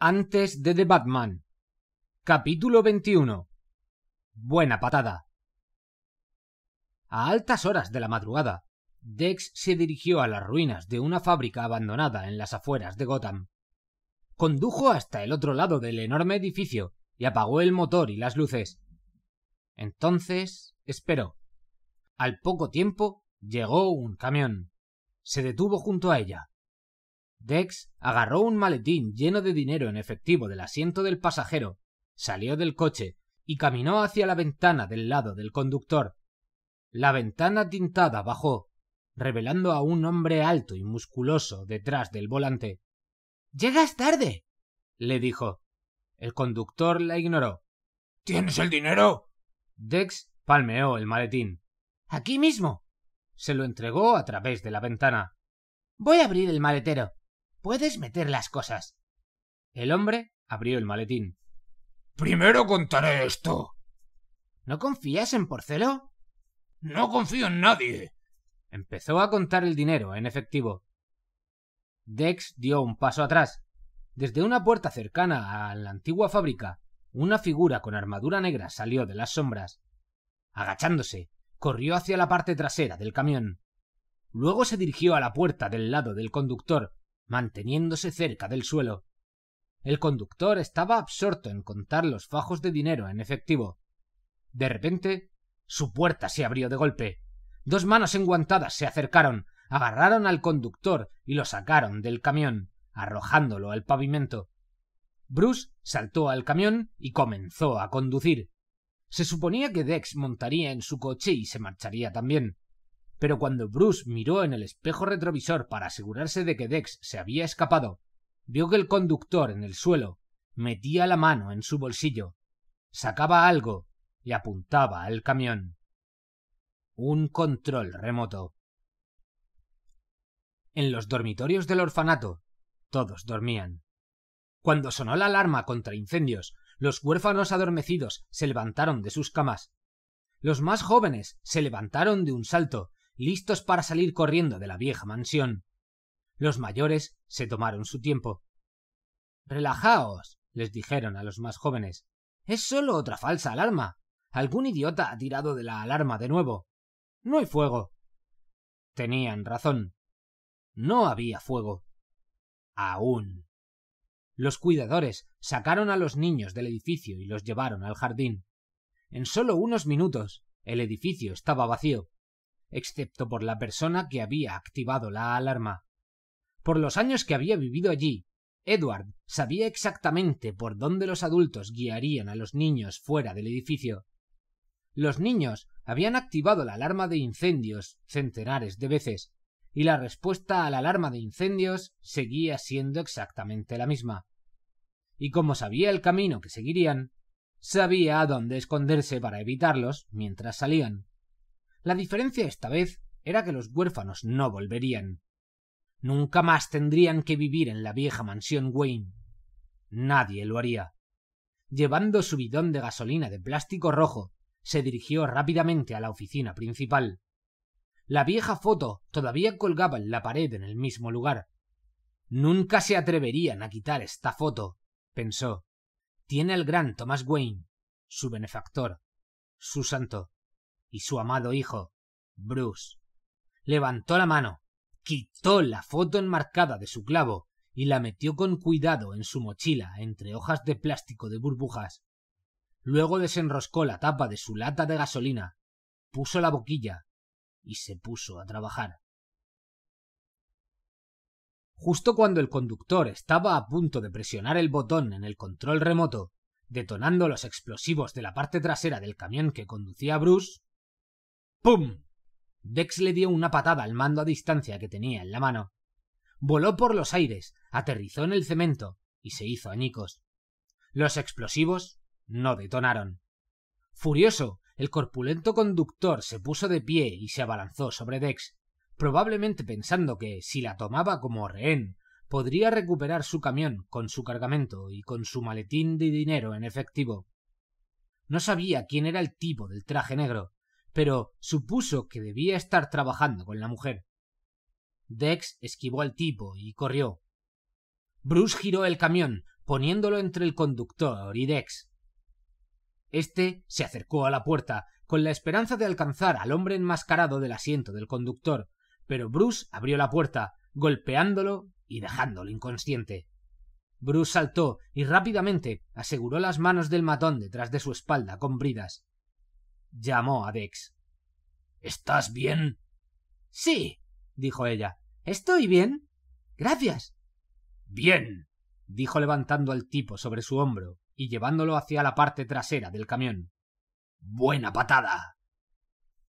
Antes de The Batman. Capítulo 21. Buena patada. A altas horas de la madrugada, Dex se dirigió a las ruinas de una fábrica abandonada en las afueras de Gotham. Condujo hasta el otro lado del enorme edificio y apagó el motor y las luces. Entonces esperó. Al poco tiempo llegó un camión. Se detuvo junto a ella. Dex agarró un maletín lleno de dinero en efectivo del asiento del pasajero, salió del coche y caminó hacia la ventana del lado del conductor. La ventana tintada bajó, revelando a un hombre alto y musculoso detrás del volante. Llegas tarde, le dijo. El conductor la ignoró. ¿Tienes el dinero? Dex palmeó el maletín. Aquí mismo. Se lo entregó a través de la ventana. Voy a abrir el maletero. Puedes meter las cosas. El hombre abrió el maletín. Primero contaré esto. ¿No confías en Porcelo? No confío en nadie. Empezó a contar el dinero en efectivo. Dex dio un paso atrás. Desde una puerta cercana a la antigua fábrica, una figura con armadura negra salió de las sombras. Agachándose, corrió hacia la parte trasera del camión. Luego se dirigió a la puerta del lado del conductor manteniéndose cerca del suelo. El conductor estaba absorto en contar los fajos de dinero en efectivo. De repente, su puerta se abrió de golpe. Dos manos enguantadas se acercaron, agarraron al conductor y lo sacaron del camión, arrojándolo al pavimento. Bruce saltó al camión y comenzó a conducir. Se suponía que Dex montaría en su coche y se marcharía también pero cuando Bruce miró en el espejo retrovisor para asegurarse de que Dex se había escapado, vio que el conductor en el suelo metía la mano en su bolsillo, sacaba algo y apuntaba al camión. Un control remoto. En los dormitorios del orfanato, todos dormían. Cuando sonó la alarma contra incendios, los huérfanos adormecidos se levantaron de sus camas. Los más jóvenes se levantaron de un salto listos para salir corriendo de la vieja mansión. Los mayores se tomaron su tiempo. Relajaos, les dijeron a los más jóvenes. Es solo otra falsa alarma. Algún idiota ha tirado de la alarma de nuevo. No hay fuego. Tenían razón. No había fuego. Aún. Los cuidadores sacaron a los niños del edificio y los llevaron al jardín. En solo unos minutos el edificio estaba vacío excepto por la persona que había activado la alarma. Por los años que había vivido allí, Edward sabía exactamente por dónde los adultos guiarían a los niños fuera del edificio. Los niños habían activado la alarma de incendios centenares de veces, y la respuesta a la alarma de incendios seguía siendo exactamente la misma. Y como sabía el camino que seguirían, sabía a dónde esconderse para evitarlos mientras salían. La diferencia esta vez era que los huérfanos no volverían. Nunca más tendrían que vivir en la vieja mansión Wayne. Nadie lo haría. Llevando su bidón de gasolina de plástico rojo, se dirigió rápidamente a la oficina principal. La vieja foto todavía colgaba en la pared en el mismo lugar. Nunca se atreverían a quitar esta foto, pensó. Tiene al gran Thomas Wayne, su benefactor, su santo y su amado hijo, Bruce. Levantó la mano, quitó la foto enmarcada de su clavo y la metió con cuidado en su mochila entre hojas de plástico de burbujas. Luego desenroscó la tapa de su lata de gasolina, puso la boquilla y se puso a trabajar. Justo cuando el conductor estaba a punto de presionar el botón en el control remoto, detonando los explosivos de la parte trasera del camión que conducía Bruce, ¡Pum! Dex le dio una patada al mando a distancia que tenía en la mano. Voló por los aires, aterrizó en el cemento y se hizo añicos. Los explosivos no detonaron. Furioso, el corpulento conductor se puso de pie y se abalanzó sobre Dex, probablemente pensando que, si la tomaba como rehén, podría recuperar su camión con su cargamento y con su maletín de dinero en efectivo. No sabía quién era el tipo del traje negro, pero supuso que debía estar trabajando con la mujer. Dex esquivó al tipo y corrió. Bruce giró el camión, poniéndolo entre el conductor y Dex. Este se acercó a la puerta, con la esperanza de alcanzar al hombre enmascarado del asiento del conductor, pero Bruce abrió la puerta, golpeándolo y dejándolo inconsciente. Bruce saltó y rápidamente aseguró las manos del matón detrás de su espalda con bridas llamó a Dex. ¿Estás bien? Sí, dijo ella. Estoy bien. Gracias. Bien, dijo levantando al tipo sobre su hombro y llevándolo hacia la parte trasera del camión. Buena patada.